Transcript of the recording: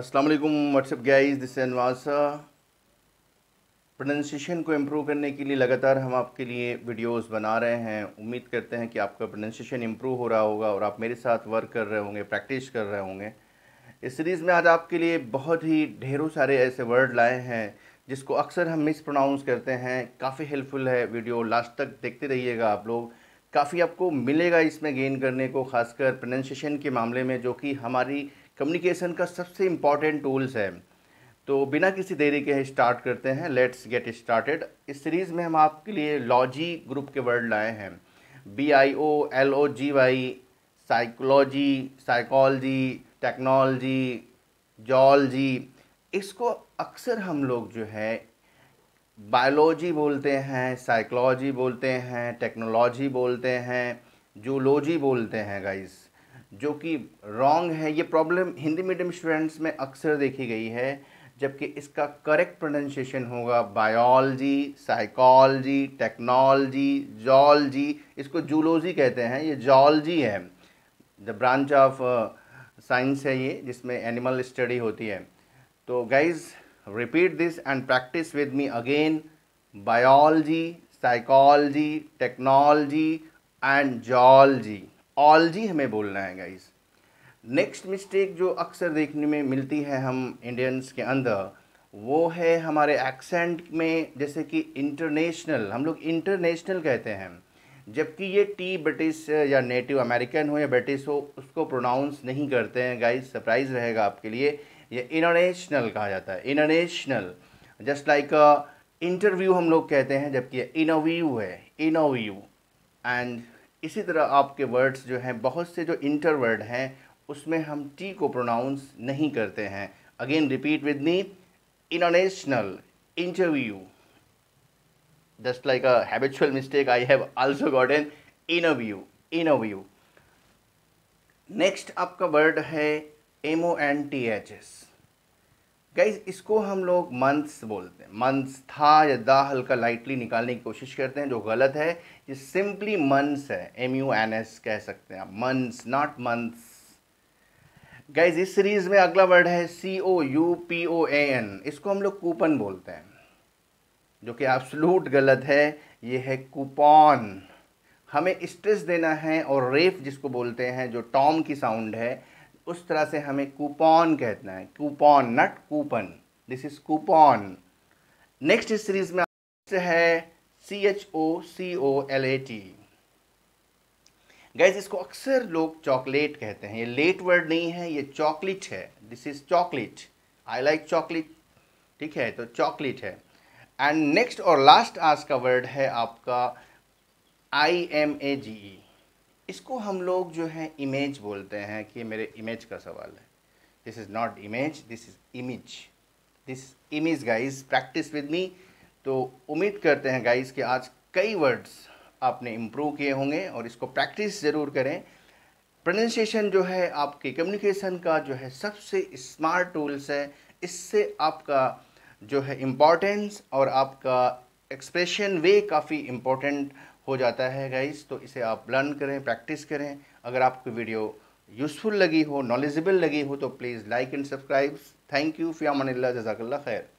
अस्सलाम वालेकुम what's up guys this अनवासा प्रोनंसिएशन को इम्प्रूव करने के लिए लगातार हम आपके लिए वीडियोस बना रहे हैं उम्मीद करते हैं कि आपका प्रोनंसिएशन इम्प्रूव हो रहा होगा और आप मेरे साथ वर्क कर रहे होंगे प्रैक्टिस कर रहे होंगे इस सीरीज़ में आज आपके लिए बहुत ही ढेरों सारे ऐसे वर्ड लाए हैं जिसको अक्सर हम मिस प्रोनाउंस करते हैं काफ़ी हेल्पफुल है वीडियो लास्ट तक देखते रहिएगा आप लोग काफ़ी आपको मिलेगा इसमें गेन करने को खासकर प्रोनंसिएशन के मामले में जो कि हमारी कम्युनिकेशन का सबसे इम्पॉर्टेंट टूल्स है तो बिना किसी देरी के स्टार्ट करते हैं लेट्स गेट स्टार्टेड इस सीरीज़ में हम आपके लिए लॉजी ग्रुप के वर्ड लाए हैं B I O L O G Y psychology psychology technology zoology इसको अक्सर हम लोग जो है बायोलॉजी बोलते हैं साइकोलॉजी बोलते हैं टेक्नोलॉजी बोलते हैं जूलॉजी बोलते हैं गाइज़ जो कि रॉन्ग है ये प्रॉब्लम हिंदी मीडियम स्टूडेंट्स में अक्सर देखी गई है जबकि इसका करेक्ट प्रोनाउंसिएशन होगा बायोलॉजी साइकोलॉजी टेक्नोलॉजी जॉलजी इसको जूलॉजी कहते हैं ये जॉलजी है द ब्रांच ऑफ साइंस है ये जिसमें एनिमल स्टडी होती है तो guys repeat this and practice with me again biology psychology technology and zoology ऑलजी हमें बोलना है गाइज नेक्स्ट मिस्टेक जो अक्सर देखने में मिलती है हम इंडियंस के अंदर वो है हमारे एक्सेंट में जैसे कि इंटरनेशनल हम लोग इंटरनेशनल कहते हैं जबकि ये टी ब्रिटिश या नेटिव अमेरिकन हो या ब्रिटिश हो उसको प्रोनाउंस नहीं करते हैं गाइज सरप्राइज़ रहेगा आपके लिए ये इंटरनेशनल कहा जाता है इंटरनेशनल जस्ट लाइक इंटरव्यू हम लोग कहते हैं जबकि इनोव्यू है इनोव्यू एंड इसी तरह आपके वर्ड्स जो हैं बहुत से जो इंटर वर्ड हैं उसमें हम टी को प्रोनाउंस नहीं करते हैं again repeat with me international interview just like a habitual mistake I have also also gotten interview interview next आपका वर्ड है M O N T H S guys इसको हम लोग मंथ्स बोलते हैं मंथ्स था या दा हल्का लाइटली निकालने की कोशिश करते हैं जो गलत है ये सिंपली मंथ्स है एम यू एन एस कह सकते हैं आप मंथ्स नॉट मंथ्स गाइज इस सीरीज में अगला वर्ड है C O U P O A N इसको हम लोग कूपन बोलते हैं जो कि एब्सलूट गलत है ये है कूपन हमें स्ट्रेस देना है और रेफ जिसको बोलते हैं जो टॉम की साउंड है उस तरह से हमें कूपन कहना है coupon not coupon this is coupon next इस सीरीज में है C H O C O L A T guys इसको अक्सर लोग चॉकलेट कहते हैं ये लेट वर्ड नहीं है ये चॉकलेट है this is chocolate I like chocolate ठीक है तो चॉकलेट है एंड नेक्स्ट और लास्ट आज का वर्ड है आपका आई एम ए जी ई इसको हम लोग जो है इमेज बोलते हैं कि मेरे इमेज का सवाल है this is not image this is image this image guys practice with me तो उम्मीद करते हैं गाइज कि आज कई वर्ड्स आपने इम्प्रूव किए होंगे और इसको प्रैक्टिस ज़रूर करें प्रोनाशिएशन जो है आपके कम्युनिकेशन का जो है सबसे स्मार्ट टूल्स है इससे आपका जो है इम्पोर्टेंस और आपका एक्सप्रेशन वे काफ़ी इम्पोर्टेंट हो जाता है गाइस तो इसे आप लर्न करें प्रैक्टिस करें अगर आपको वीडियो यूज़फुल लगी हो नॉलेजेबल लगी हो तो please like and subscribe thank you फ़ियामन जजाकल्ला खैर